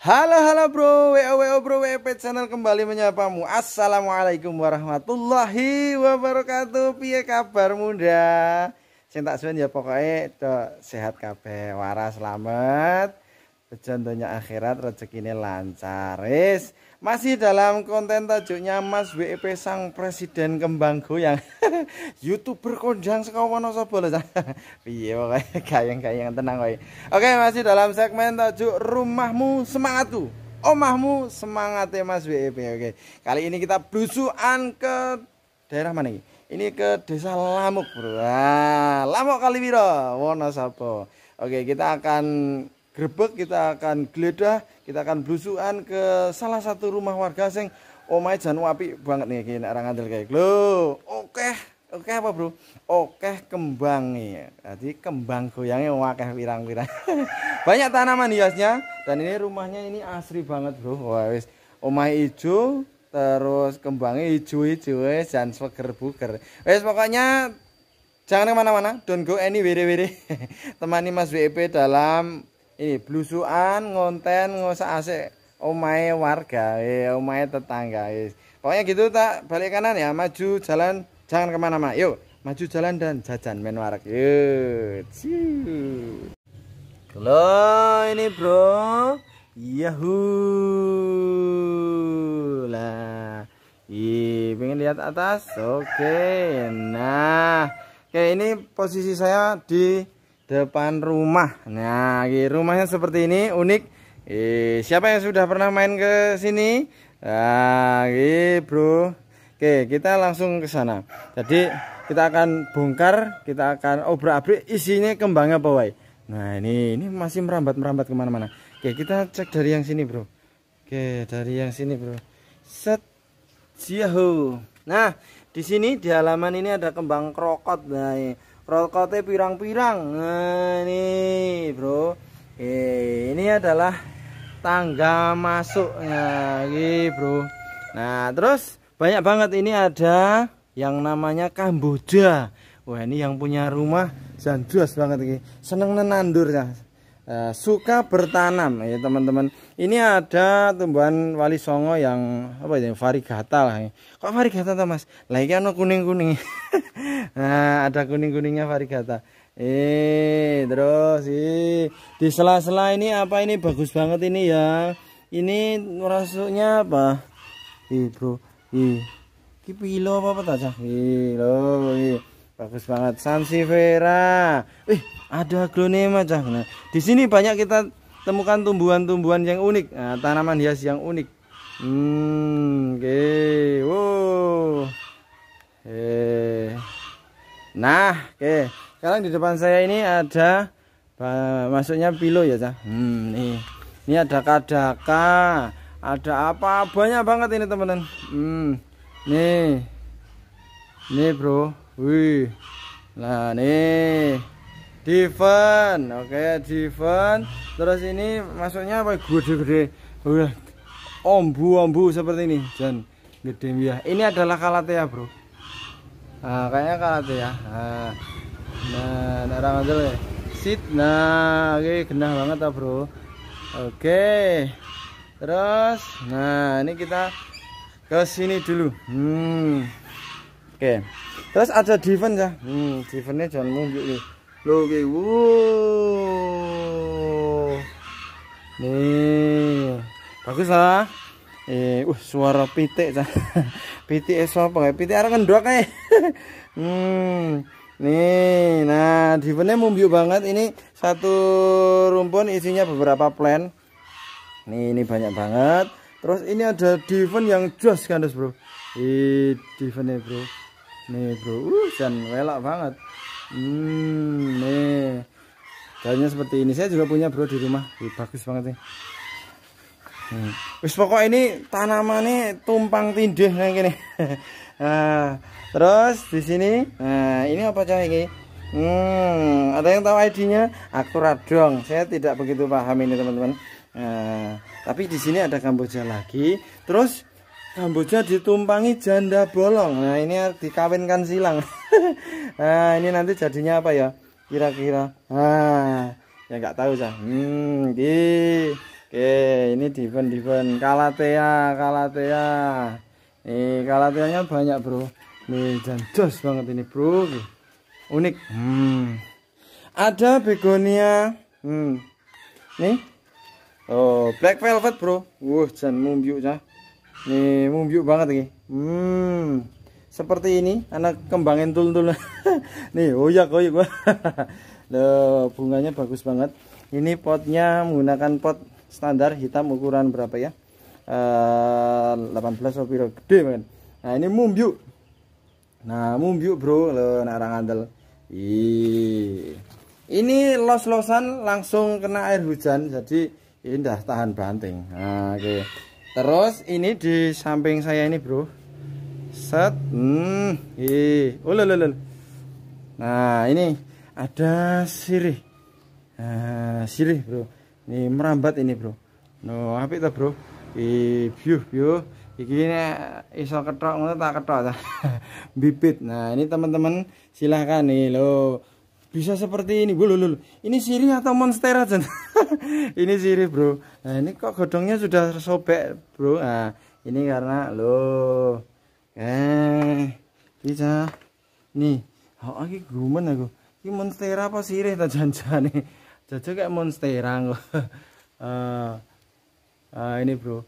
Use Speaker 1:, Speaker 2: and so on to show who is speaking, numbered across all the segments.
Speaker 1: Halo halo bro, WO WO bro, WP channel kembali menyapamu Assalamualaikum warahmatullahi wabarakatuh Piye kabar muda Cinta suan ya pokoknya to, sehat kabeh waras selamat Bejon akhirat rezekinya lancar Is masih dalam konten tajuknya Mas WEP sang presiden kembang goyang. YouTuber kondang sekawan, Wonosobo boleh? Iya, pokoknya gayang yang tenang woy. Oke, masih dalam segmen tajuk rumahmu semangatku. Omahmu ya Mas WEP. Oke. Kali ini kita berusuhan ke daerah mana ini? Ini ke Desa Lamuk, Bro. Nah, Lamuk Kaliwiro, Wonosobo. Oke, kita akan grebek, kita akan geledah, kita akan blusukan ke salah satu rumah warga sing Omae oh janu api banget nih iki orang ngantil kayak lo. oke. Okay. Oke okay, apa bro? Oke okay, kembang nih, Jadi kembang goyangnya oke pirang-pirang. Banyak tanaman hiasnya dan ini rumahnya ini asri banget bro. Wah wis oh hijau, terus kembangnya hijau hijau dan seger buger. Wes pokoknya jangan kemana-mana. Don't go anywhere-where Temani Mas WP e dalam ini blusuan ngonten ngosak asik omae warga eh omae tetangga eh. pokoknya gitu tak balik kanan ya maju jalan jangan kemana-mana yuk maju jalan dan jajan main warak yuk lo ini bro yahoo lah Ih, pengen lihat atas oke nah oke ini posisi saya di depan rumah nah rumahnya seperti ini unik eh, siapa yang sudah pernah main ke sini nah bro oke kita langsung ke sana jadi kita akan bongkar kita akan obrak-abrik isinya kembangnya pawai nah ini ini masih merambat-merambat kemana-mana oke kita cek dari yang sini bro oke dari yang sini bro set siahu nah di sini di halaman ini ada kembang krokot nah roll pirang-pirang nah ini bro Eh ini adalah tangga masuknya ini bro nah terus banyak banget ini ada yang namanya Kamboja wah ini yang punya rumah jandros banget ini seneng nenandur ya eh, suka bertanam ya teman-teman ini ada tumbuhan wali songo yang apa ya varigata lah kok varigata tuh mas lagi ano kuning kuning nah ada kuning kuningnya varigata eh terus eh di sela-sela ini apa ini bagus banget ini ya ini rasuknya apa ih bro ih kipilo apa apa aja Kipilo, bagus banget sansifera ih ada glonema cah nah di sini banyak kita temukan tumbuhan-tumbuhan yang unik nah, tanaman hias yang unik hmm oke okay. wow okay. Eh. nah oke okay. sekarang di depan saya ini ada masuknya pilo ya cah hmm nih ini ada kadaka ada apa banyak banget ini teman-teman hmm nih nih bro wih nah nih Diven, oke okay, Diven. Terus ini masuknya apa? Gede-gede. ombu-ombu seperti ini, Jan. Gede ya. Ini adalah kalatea, ya, Bro. Nah, kayaknya kalatea. Ya. Nah, nah, nah ngadel ya. Sit. Nah, oke, okay, genah banget tuh, Bro. Oke. Okay. Terus, nah ini kita ke sini dulu. Hmm. Oke. Okay. Terus ada Diven ya. Hmm, Divennya jangan mungkin nih lo gue wow nih bagus lah eh uh, suara pitik pitik es apa kayak pitik arang ngendok kayak hmm nih nah dibennya mumbiu banget ini satu rumpun isinya beberapa plan nih ini banyak banget terus ini ada diven yang jos kan bro Ih, divennya bro nih bro uh, dan welak banget Hmm, nih. Kayaknya seperti ini. Saya juga punya bro di rumah. Wih, bagus banget nih. Hmm. Wis pokok ini tanaman nih tumpang tindih kayak gini. nah, terus di sini, nah ini apa cah ini? Hmm, ada yang tahu ID-nya? Aku Radong. Saya tidak begitu paham ini, teman-teman. Nah, tapi di sini ada kamboja lagi. Terus Rambutnya ditumpangi janda bolong. Nah, ini dikawinkan silang. nah, ini nanti jadinya apa ya? Kira-kira. Nah, ya nggak tahu sah. Hmm, di. Oke, ini diven-diven Kalatea, Kalatea. Nih, Kalateanya banyak, Bro. Nih, dan banget ini, Bro. Unik. Hmm. Ada begonia. Hmm. Nih. Oh, black velvet, Bro. Wuh, jangan mumbiu ya. Nih, mumbyuk banget nih. Hmm. Seperti ini, anak kembangin tul-tul. nih, oyak-oyak gua. Loh, bunganya bagus banget. Ini potnya menggunakan pot standar hitam ukuran berapa ya? Uh, eh, 18 piro gede banget. Nah, ini mumbyuk. Nah, mumbyuk, Bro. Loh, nak andal, Ini los-losan langsung kena air hujan, jadi indah tahan banting. Nah, oke. Okay terus ini di samping saya ini bro set hmm ih iya. oh, nah ini ada sirih nah, sirih bro ini merambat ini bro no apa itu bro ih view view iki iso ketok tak ketok bibit nah ini teman-teman silahkan nih lo bisa seperti ini loh, loh, ini sirih atau monstera jen ini sirih bro nah ini kok godongnya sudah sobek bro nah ini karena lo eh bisa nih oh ini gumen aku ini monstera apa sirih tak janjian nih jajah kayak monstera kok uh, uh, ini bro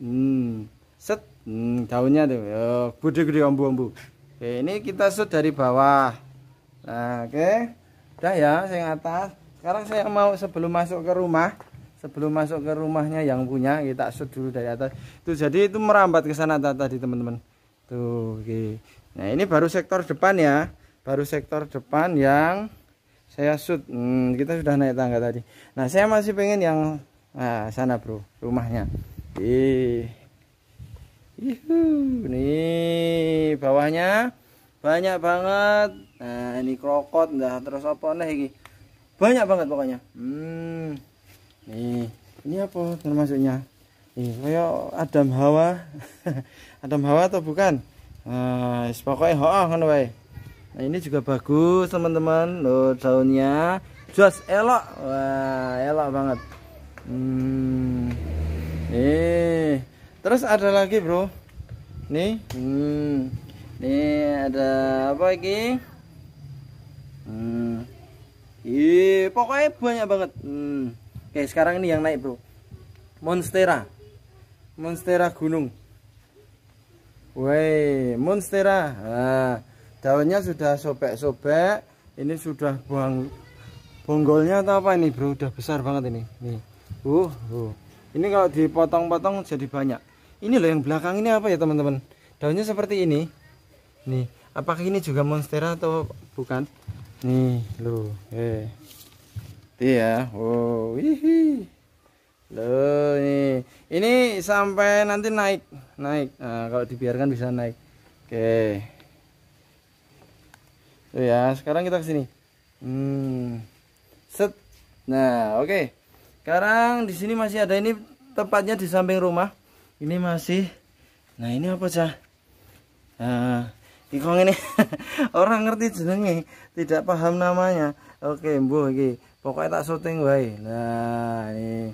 Speaker 1: hmm set hmm, daunnya tuh gede-gede ombu-ombu ini kita set dari bawah nah oke okay. udah ya saya atas sekarang saya mau sebelum masuk ke rumah sebelum masuk ke rumahnya yang punya kita shoot dulu dari atas itu jadi itu merambat ke sana tadi teman-teman tuh oke okay. nah ini baru sektor depan ya baru sektor depan yang saya shoot hmm, kita sudah naik tangga tadi nah saya masih pengen yang nah, sana bro rumahnya Ih. Ih, nih bawahnya banyak banget nah ini krokot dah terus apa nih ini banyak banget pokoknya hmm nih ini apa termasuknya ini kayak Adam Hawa Adam Hawa atau bukan nah, pokoknya hoah kan wae nah ini juga bagus teman-teman loh daunnya jos elok wah elok banget hmm eh terus ada lagi bro nih hmm ini ada apa lagi hmm. Ih, pokoknya banyak banget hmm. oke sekarang ini yang naik bro monstera monstera gunung Woi, monstera nah, daunnya sudah sobek-sobek ini sudah buang bonggolnya atau apa ini bro udah besar banget ini nih uh, uh. ini kalau dipotong-potong jadi banyak ini loh yang belakang ini apa ya teman-teman daunnya seperti ini nih apakah ini juga monstera atau bukan nih lo eh ya oh hihi lo nih ini sampai nanti naik naik nah, kalau dibiarkan bisa naik oke tuh ya sekarang kita kesini hmm set nah oke sekarang di sini masih ada ini tepatnya di samping rumah ini masih nah ini apa cah nah Iku ini orang ngerti jenenge, tidak paham namanya. Oke, mbuh iki. Pokoknya tak syuting wae. Nah, ini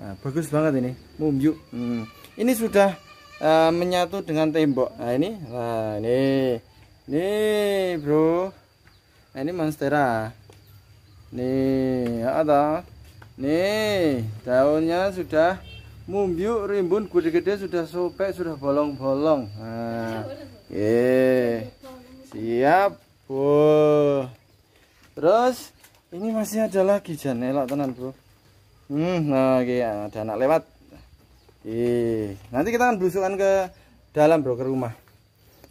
Speaker 1: nah, bagus banget ini. Mumjuk. Hmm. Ini sudah uh, menyatu dengan tembok. Nah, ini. Nah, ini. Nih, Bro. Nah, ini monstera. Nih, ada. Ya Nih, daunnya sudah mumbyuk rimbun, gede-gede sudah sobek, sudah bolong-bolong. Nah. Oke. Siap. Wow. Terus ini masih ada lagi Jan, tenan, Bro. Hmm, nah oke, ada anak lewat. Oke. Nanti kita akan belusukan ke dalam, Bro, ke rumah.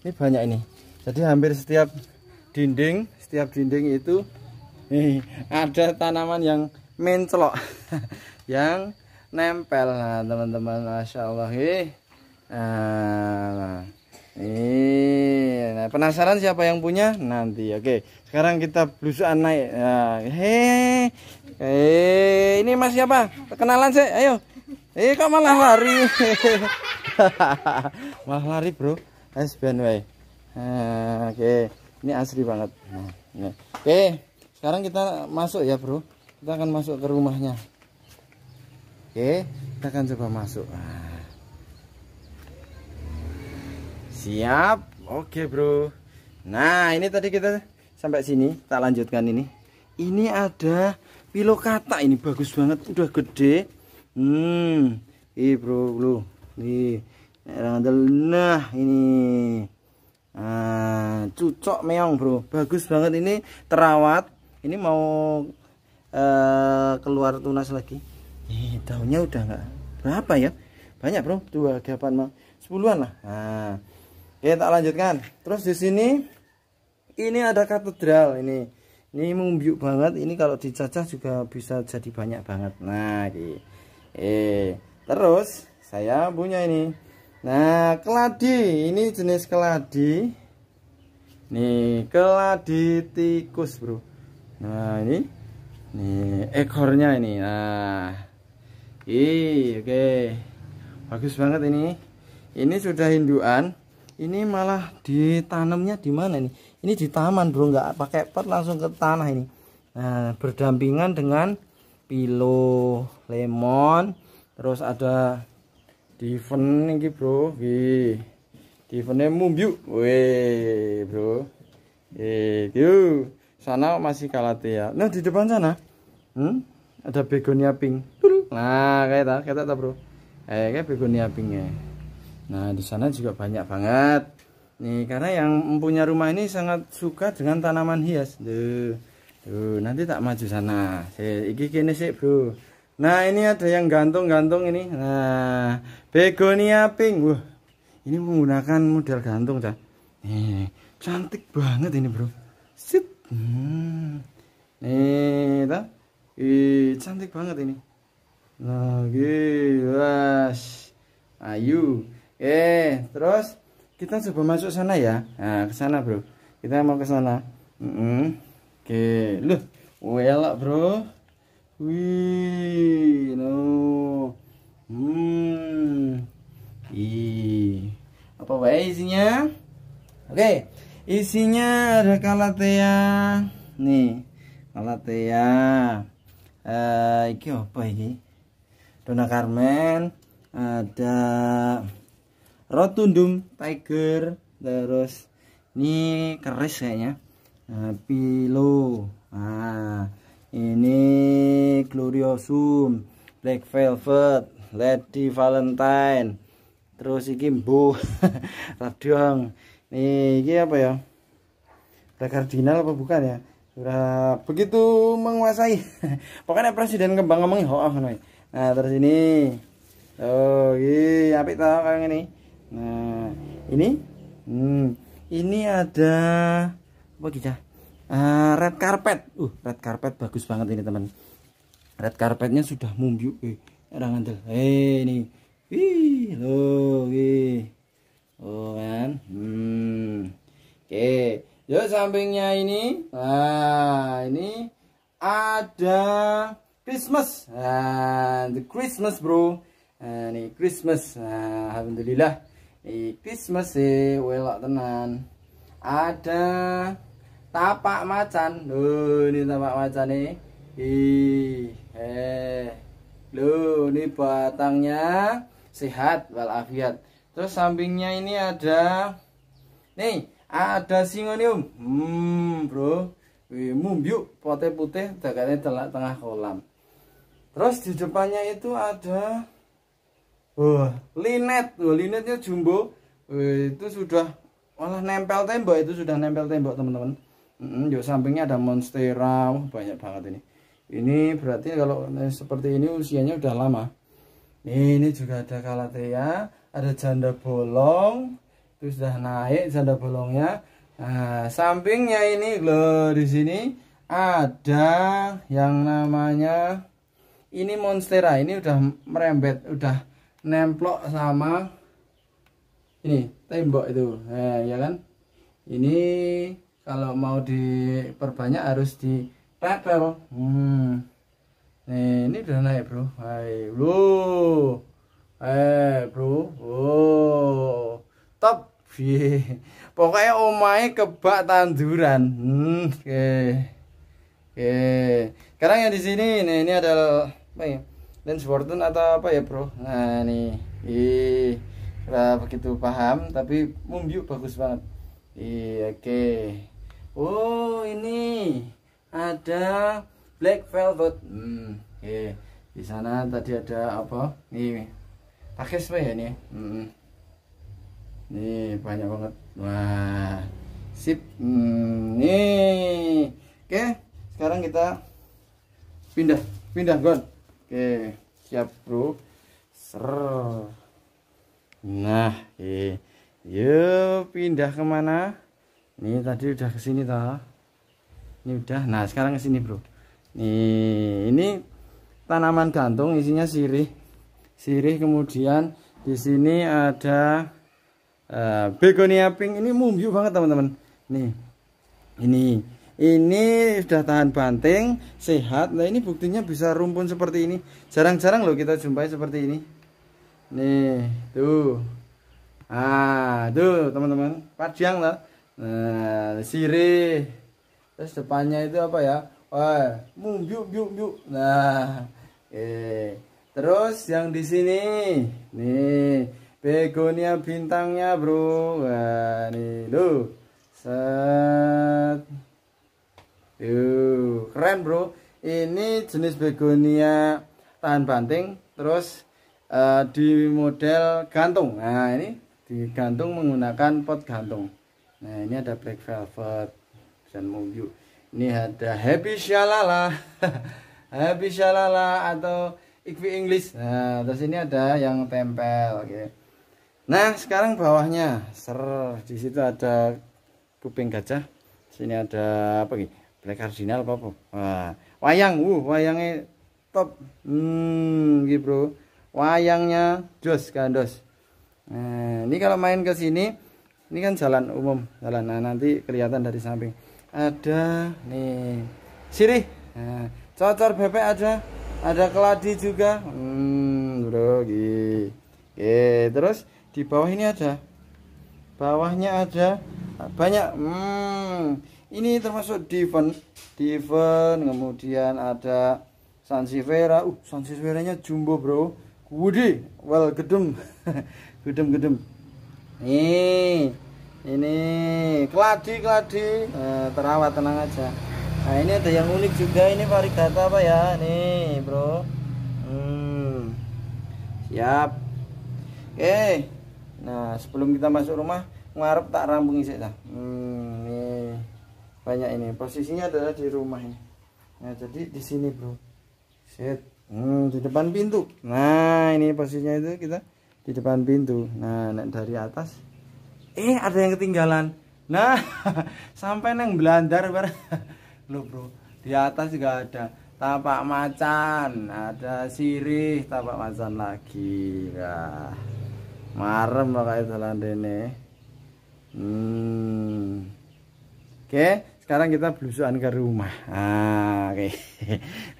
Speaker 1: Ini banyak ini. Jadi hampir setiap dinding, setiap dinding itu nih, ada tanaman yang mencelok. yang nempel nah teman-teman Masya Allah eh. nah, nah. Iya, nah, penasaran siapa yang punya nanti. Oke, sekarang kita blusuan naik. Nah, hei, hei, eh, ini Mas siapa? Kenalan sih, ayo. Eh, kok malah lari? malah lari bro. Es Nah, oke, ini asli banget. Nah, ini. Nah. Oke, sekarang kita masuk ya bro. Kita akan masuk ke rumahnya. Oke, kita akan coba masuk. Nah. siap oke bro nah ini tadi kita sampai sini tak lanjutkan ini ini ada pilokata ini bagus banget udah gede hmm ih bro lu nih nah ini Ah, cucok meong bro bagus banget ini terawat ini mau uh, keluar tunas lagi Ih, daunnya udah enggak berapa ya banyak bro dua delapan sepuluhan lah nah Oke, ya, tak lanjutkan. Terus di sini ini ada katedral ini. Ini membiuk banget. Ini kalau dicacah juga bisa jadi banyak banget. Nah, ini. Eh, terus saya punya ini. Nah, keladi. Ini jenis keladi. Nih, keladi tikus, Bro. Nah, ini nih ekornya ini. Nah. Ih, oke. Okay. Bagus banget ini. Ini sudah hinduan ini malah ditanamnya di mana nih ini di taman bro nggak pakai pot langsung ke tanah ini nah berdampingan dengan pilo lemon terus ada diven ini bro wih divennya mumbiu wih bro itu sana masih kalah ya nah di depan sana hmm? ada begonia pink nah kayak tak kayak tak bro eh kayak begonia pinknya Nah, di sana juga banyak banget. Nih, karena yang punya rumah ini sangat suka dengan tanaman hias. Duh. Tuh, nanti tak maju sana. iki kene sih, Bro. Nah, ini ada yang gantung-gantung ini. Nah, begonia pink. Wah. Ini menggunakan model gantung, Cak. Nih, eh, cantik banget ini, Bro. Sip. Hmm. Nih, ta. Ih, cantik banget ini. Nah, gila. Ayu oke eh, terus kita coba masuk sana ya nah ke sana bro kita mau ke sana mm -hmm. oke lu, welak bro wih no hmm ih apa wae isinya oke isinya ada kalatea nih kalatea eh uh, iki apa ini Dona Carmen ada rotundum tiger terus ini keris kayaknya nah, pilo nah ini gloriosum black velvet lady valentine terus ini mbo Radiong nih ini apa ya udah cardinal apa bukan ya sudah begitu menguasai pokoknya presiden kembang ngomongin hoah nah terus ini oh iya apa itu kayak ini nah ini hmm, ini ada apa kita gitu ya? uh, ah, red carpet uh red carpet bagus banget ini teman red carpetnya sudah mumbyu. eh orang eh, ngandel eh ini wih lo wih oh kan hmm oke okay. Yo sampingnya ini, nah ini ada Christmas, nah, the Christmas bro, nah, ini Christmas, nah, alhamdulillah Ibis masih welok tenan. Ada tapak macan. Loh, ini tapak macan nih. Ih, eh. Loh, ini batangnya sehat walafiat. Terus sampingnya ini ada nih, ada singonium. Hmm, Bro. Wih, mumbyuk putih putih dekatnya tengah kolam. Terus di depannya itu ada Wah, linet, wah linetnya jumbo. itu sudah malah nempel tembok itu sudah nempel tembok teman-teman. Mm, yuk sampingnya ada monstera, wah banyak banget ini. Ini berarti kalau seperti ini usianya udah lama. Ini juga ada kalatea, ada janda bolong, itu sudah naik janda bolongnya. Nah, sampingnya ini loh di sini ada yang namanya ini monstera. Ini udah merembet, udah nemplok sama ini tembok itu nah, ya kan ini kalau mau diperbanyak harus di tempel hmm. nih ini udah naik bro hai bro eh bro oh top pokoknya omai kebak tanduran hmm, oke okay. oke okay. sekarang yang di sini nih ini adalah apa ya lens Wharton atau apa ya bro nah nih ih lah begitu paham tapi mumbiu bagus banget iya oke okay. oh ini ada black velvet hmm, oke okay. di sana tadi ada apa nih apa ya nih hmm. nih banyak banget wah sip hmm, nih oke okay. sekarang kita pindah pindah gue Oke, siap bro. Ser. Nah, eh, yuk pindah kemana? Ini tadi udah kesini toh. Ini udah. Nah sekarang kesini bro. Nih ini tanaman gantung isinya sirih, sirih kemudian di sini ada uh, begonia pink ini mumbu banget teman-teman. Nih ini ini sudah tahan banting sehat nah ini buktinya bisa rumpun seperti ini jarang-jarang loh kita jumpai seperti ini nih tuh ah tuh teman-teman padjang lah nah sirih terus depannya itu apa ya wah mumbiu yuk nah eh terus yang di sini nih begonia bintangnya bro nah, nih tuh set Yuh, keren bro. Ini jenis begonia tahan banting, terus uh, di model gantung. Nah ini digantung menggunakan pot gantung. Nah ini ada black velvet dan mobil Ini ada happy shalala, happy shalala atau ikvi English. Nah terus ini ada yang tempel. Okay. Nah sekarang bawahnya, ser di situ ada kuping gajah. Sini ada apa gitu? Black Cardinal apa apa nah, wayang uh wayangnya top hmm gitu bro wayangnya jos gandos kan, nah ini kalau main ke sini ini kan jalan umum jalan nah nanti kelihatan dari samping ada nih sirih nah, cocor bebek ada ada keladi juga hmm bro gitu Oke, terus di bawah ini ada bawahnya ada banyak hmm ini termasuk Diven Diven kemudian ada sansivera. uh Sansevieranya jumbo bro Woody well gedem gedem gedem nih ini keladi keladi eh, terawat tenang aja nah ini ada yang unik juga ini varigata apa ya nih bro hmm. siap oke nah sebelum kita masuk rumah ngarep tak rambung sih hmm, ini banyak ini posisinya adalah di rumah ini nah jadi di sini bro set hmm, di depan pintu nah ini posisinya itu kita di depan pintu nah dari atas eh ada yang ketinggalan nah sampai neng belajar bar lo bro di atas juga ada tapak macan ada sirih tapak macan lagi ya marem pakai jalan dene hmm Oke, okay sekarang kita blusukan ke rumah ah oke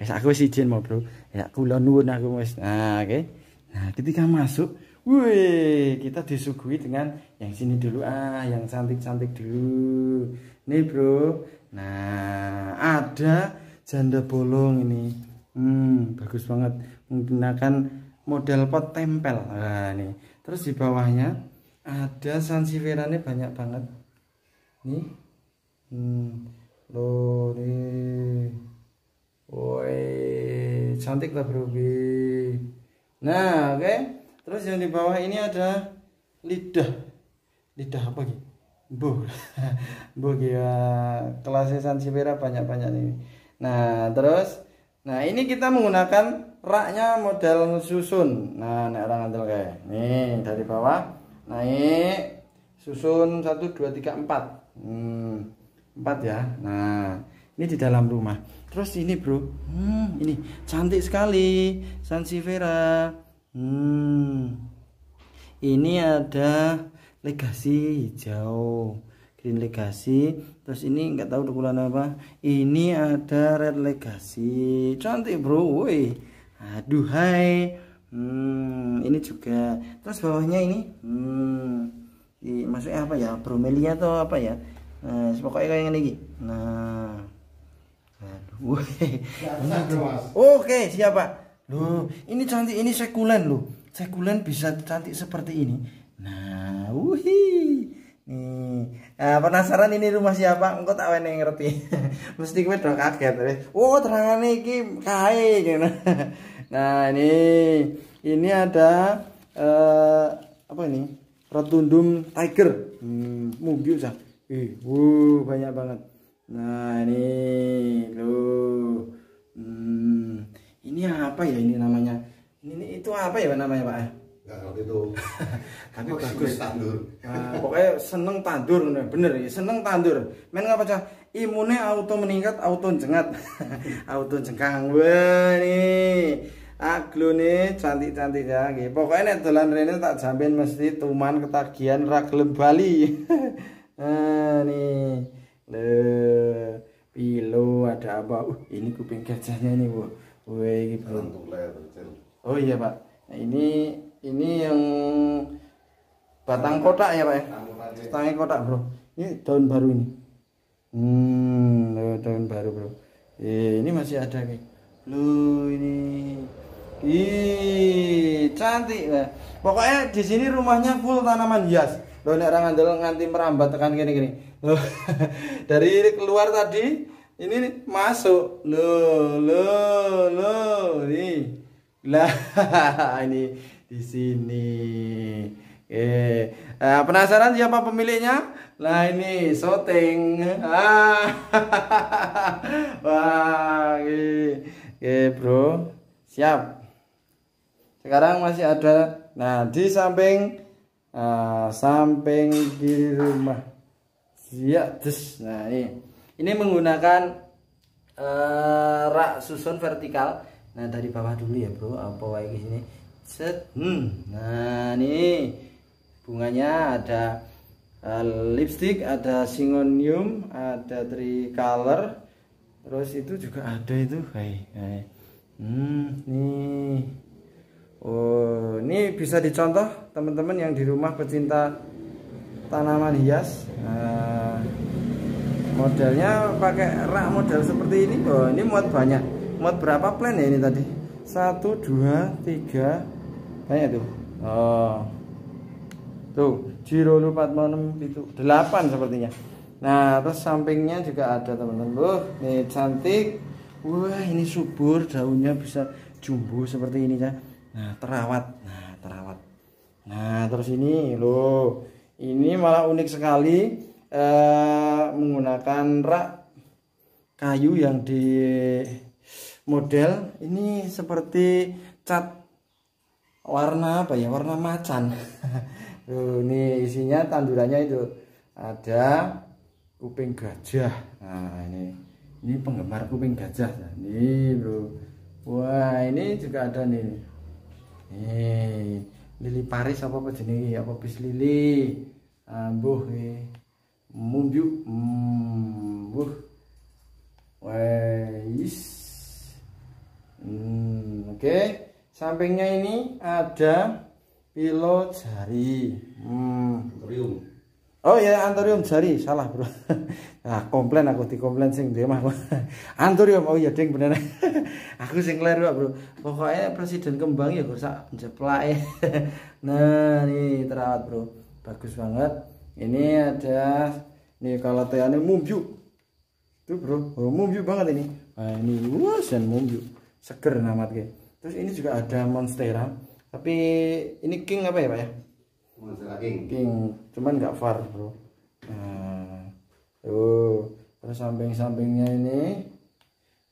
Speaker 1: okay. aku sih izin mau bro ya aku nuwun aku mas ah oke okay. nah ketika masuk wih kita disuguhi dengan yang sini dulu ah yang cantik-cantik dulu nih bro nah ada janda bolong ini hmm bagus banget menggunakan model pot tempel nah ini terus di bawahnya ada sansiverannya banyak banget nih Hmm. lori woi cantik lah bro nah oke okay. terus yang di bawah ini ada lidah lidah apa gitu bu bu ya kelasnya Sansevieria banyak-banyak ini nah terus nah ini kita menggunakan raknya model susun nah naik, orang ngantel kayak nih dari bawah naik susun satu, dua, tiga, empat. hmm empat ya nah ini di dalam rumah terus ini bro hmm, ini cantik sekali sansivera. hmm ini ada legasi hijau green legasi terus ini nggak tahu ukuran apa ini ada red legasi cantik bro woi aduh hai hmm, ini juga terus bawahnya ini hmm, ini, maksudnya apa ya bromelia atau apa ya Nah, pokoknya kayak ini. Nah. Aduh. Oke, siap, Pak. Loh, ini cantik, ini sekulen loh. Sekulen bisa cantik seperti ini. Nah, wuhi. Nih, nah, penasaran ini rumah siapa? Engko tak wene ngerti. Mesti kowe do kaget. Oh, terangane iki kae gitu. Nah, ini ini ada eh, apa ini? Rotundum Tiger. Hmm, mungkin usah. Ih, wuh, banyak banget. Nah, ini loh. Hmm, ini apa ya ini namanya? Ini itu apa ya namanya, Pak? Enggak ngerti itu. Tapi oh, bagus tandur. Nah, pokoknya seneng tandur bener ya, seneng tandur. Men apa cah? Imunnya auto meningkat, auto jengat. auto jengkang. Wah, nih. cantik-cantik ya Pokoknya Pokoke nek dolan rene tak jamin mesti tuman ketagihan ra bali. nih le pilo ada apa uh ini kuping gajahnya nih bu Woi, gitu. oh iya pak nah, ini ini yang batang kotak ya pak ya Batang kotak bro ini daun baru ini hmm oh, daun baru bro eh, ini masih ada nih lu ini Ih, cantik lah. Pokoknya di sini rumahnya full tanaman hias lo nek orang ngandel nganti merambat tekan gini gini lo dari keluar tadi ini masuk lo lo lo ini lah ini di sini eh nah, penasaran siapa pemiliknya? lah ini shooting. Ah. Wah, oke bro, siap. Sekarang masih ada. Nah di samping Ah, samping di rumah ya terus. nah ini ini menggunakan uh, rak susun vertikal nah dari bawah dulu ya bro apa lagi sini set hmm. nah ini bunganya ada uh, lipstick ada singonium ada tricolor terus itu juga ada itu hai, hai. hmm nih Oh, ini bisa dicontoh teman-teman yang di rumah pecinta tanaman hias. Nah, modelnya pakai rak model seperti ini. Oh, ini muat banyak. Muat berapa plan ya ini tadi? Satu, dua, tiga. Banyak tuh. Oh. Tuh, Giro lupa itu 8 sepertinya. Nah, terus sampingnya juga ada teman-teman. Oh, ini cantik. Wah, ini subur daunnya bisa jumbo seperti ini ya nah terawat nah terawat nah terus ini loh ini malah unik sekali eh, menggunakan rak kayu yang di model ini seperti cat warna apa ya warna macan Tuh, ini isinya tandurannya itu ada kuping gajah nah ini ini penggemar kuping gajah nah, ini bro wah ini juga ada nih eh lili paris apa apa jenenge ya, apa bis lili ambuh ah, eh mumbiu mm, buh wais hmm, oke okay. sampingnya ini ada pilo jari hmm. antorium oh ya antarium jari salah bro Ah, komplain aku dikomplain sing dia mah. Antur ya, oh iya ding bener. aku sing keliru Bro. Pokoknya presiden kembang ya sak jeplak. E. nah, nih terawat, Bro. Bagus banget. Ini ada nih kalau teane mumbyu. Tuh, Bro. Oh, mumbyu banget ini. Nah, ini dan mumbyu. Seger namat ge. Terus ini juga ada monstera. Tapi ini king apa ya, Pak ya? Monstera king. King, cuman nggak far, Bro. Nah, tuh terus samping-sampingnya ini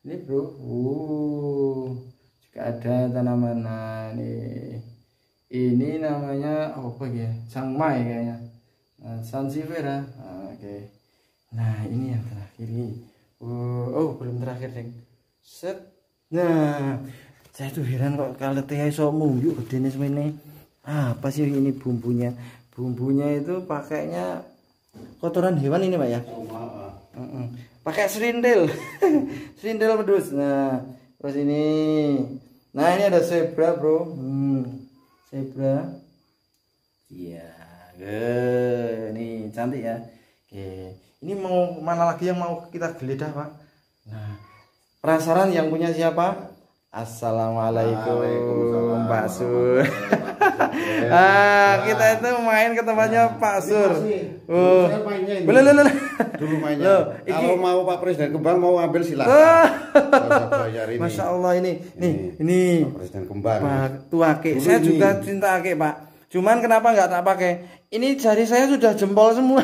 Speaker 1: ini bro uh, juga ada tanaman nah ini ini namanya oh, apa ya sangmai kayaknya nah, sansevieria nah, oke okay. nah ini yang terakhir ini uh, oh belum terakhir ding set nah saya tuh heran kok kalau teh ya iso munggu gede nih ini ah, apa sih ini bumbunya bumbunya itu pakainya kotoran hewan ini pak ya pakai serindil serindil pedus nah terus ini nah ini ada zebra bro hmm. zebra iya yeah. ini cantik ya oke ini mau mana lagi yang mau kita geledah pak nah penasaran yang punya siapa Assalamualaikum, Pak Sur. ah, kita itu main ke tempatnya nah, Pak Sur. Uh. Belum, belum, belum. Dulu mainnya. Loh, Kalau mau Pak Presiden Kembang mau ambil silakan. Ah. Masya Allah ini, nih, ini. ini. Pak Presiden Kembang. Pak Tuake, saya juga cinta Ake Pak. Cuman kenapa nggak tak pakai? Ini jari saya sudah jempol semua.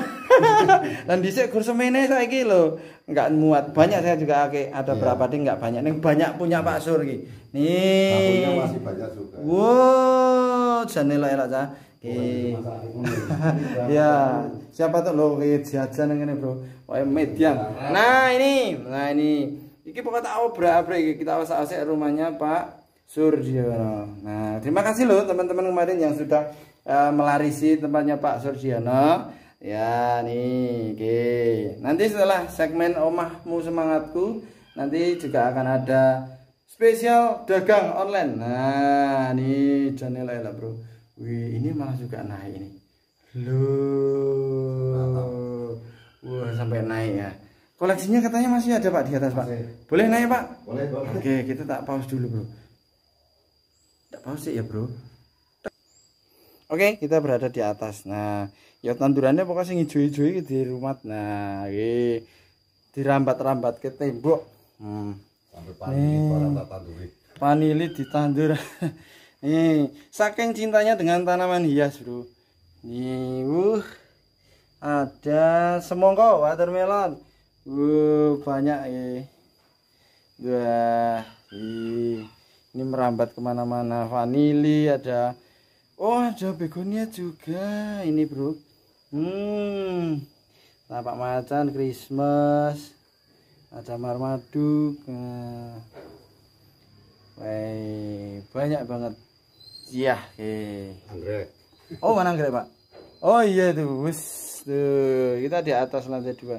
Speaker 1: Dan kursi ini saya gitu loh nggak muat. Banyak saya juga oke Ada iya. berapa ding nggak banyak. nih banyak punya Pak Sur Nih. masih banyak juga. Wow, jangan lah ya ta. ya, siapa tuh lo kayak jajan yang ini bro, kayak median. Nah. nah ini, nah ini, ini pokoknya tak berapa abrik kita awas-awasnya rumahnya Pak Surjono. Nah, terima kasih loh teman-teman kemarin yang sudah uh, melarisi tempatnya Pak Surjono. Ya, nih, oke. Nanti setelah segmen Omahmu Semangatku, nanti juga akan ada spesial dagang online. Nah, nih channel Ella, Bro. Wih, ini malah juga naik ini. Lu, Wah, sampai naik ya. Koleksinya katanya masih ada Pak di atas, Pak. Boleh naik, Pak? Boleh, Pak. Oke, kita tak pause dulu, Bro tak sih ya bro Oke, kita berada di atas. Nah, ya tandurannya pokoknya sing hijau-hijau di rumah. Nah, ini dirambat-rambat ke tembok. Hmm. panili hmm. Panili ditandur. Nih, saking cintanya dengan tanaman hias, Bro. Nih, uh, ada semongko, watermelon. Uh, banyak eh. Wah, ih ini merambat kemana-mana vanili ada oh ada begonia juga ini bro hmm tampak nah, macan Christmas ada marmaduk nah. Wey, banyak banget iya eh anggrek oh mana anggrek pak oh iya tuh tuh kita di atas lantai dua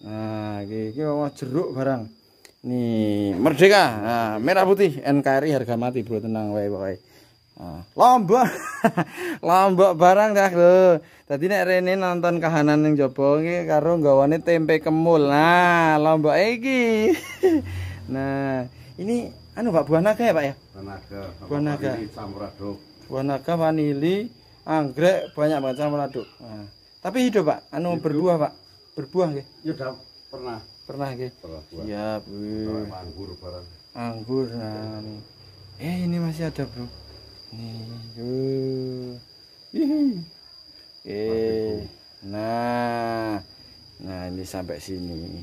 Speaker 1: nah kayak gitu jeruk barang Nih, merdeka. Nah, merah putih NKRI harga mati, Bro. Tenang wae pokoke. Nah, lombok. lombok barang dah lo tadi nek rene nonton kahanan yang jaba iki karo gawane tempe kemul. Nah, lombok iki. nah, ini anu Pak buah naga ya, Pak ya? Buah naga. Buah naga. Buah naga vanili, anggrek banyak banget campur aduk. Nah, tapi hidup, Pak. Anu hidup. berbuah, Pak. Berbuah nggih. sudah ya, pernah pernah nggih siap wih anggur barang anggur nah nih. eh ini masih ada bro nih uh. eh nah nah ini sampai sini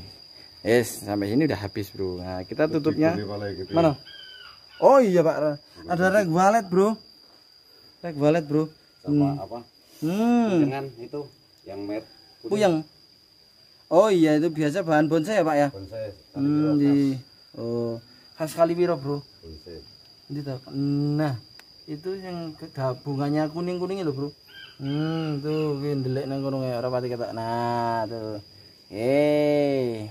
Speaker 1: es eh, sampai sini udah habis bro nah kita tutupnya gitu ya. mana oh iya pak ada rek wallet bro rek wallet bro sama hmm. apa hmm. dengan itu yang mer puyang Oh iya itu biasa bahan bonsai ya pak ya? Bonsai. Hmm, di oh khas Kaliwiro bro. Bonsai. Nah itu yang gabungannya kuning kuningnya loh bro. Hmm tuh gini delek nang kono ya rapati kata. Nah tuh. Eh.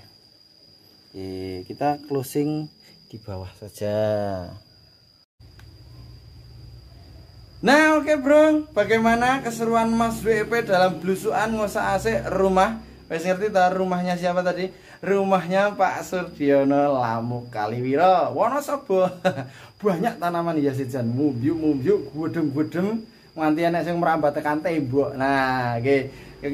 Speaker 1: Eh kita closing di bawah saja. Nah oke okay, bro, bagaimana keseruan Mas WP dalam blusuan ngosak AC rumah? Wes ngerti ta rumahnya siapa tadi? Rumahnya Pak Surdiono Lamu Kaliwiro Wonosobo. Banyak tanaman hias ya, sejan, mumbyuk-mumbyuk gudeng-gudeng nganti enek sing merambat tekan tembok. Nah, oke. Okay.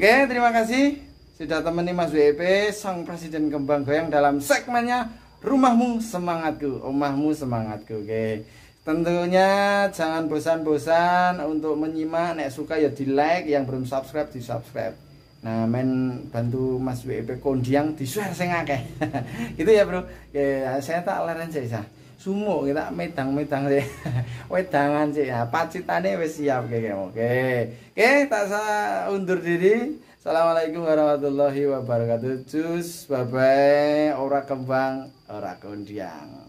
Speaker 1: Oke, okay, terima kasih sudah temani Mas WP sang presiden kembang goyang dalam segmennya Rumahmu Semangatku, Omahmu Semangatku. Oke. Okay. Tentunya jangan bosan-bosan untuk menyimak, nek suka ya di like, yang belum subscribe di subscribe. Nah, men bantu Mas WP Kondiang di disuar sing akeh. gitu ya, Bro. Ya, saya tak leren sih, sah. Sumo kita medang-medang sih. Wedangan sih. Ya, pacitane wis siap kayak Oke. Oke, tak saya undur diri. Assalamualaikum warahmatullahi wabarakatuh. Cus, bye-bye. Ora kembang, ora kondiang.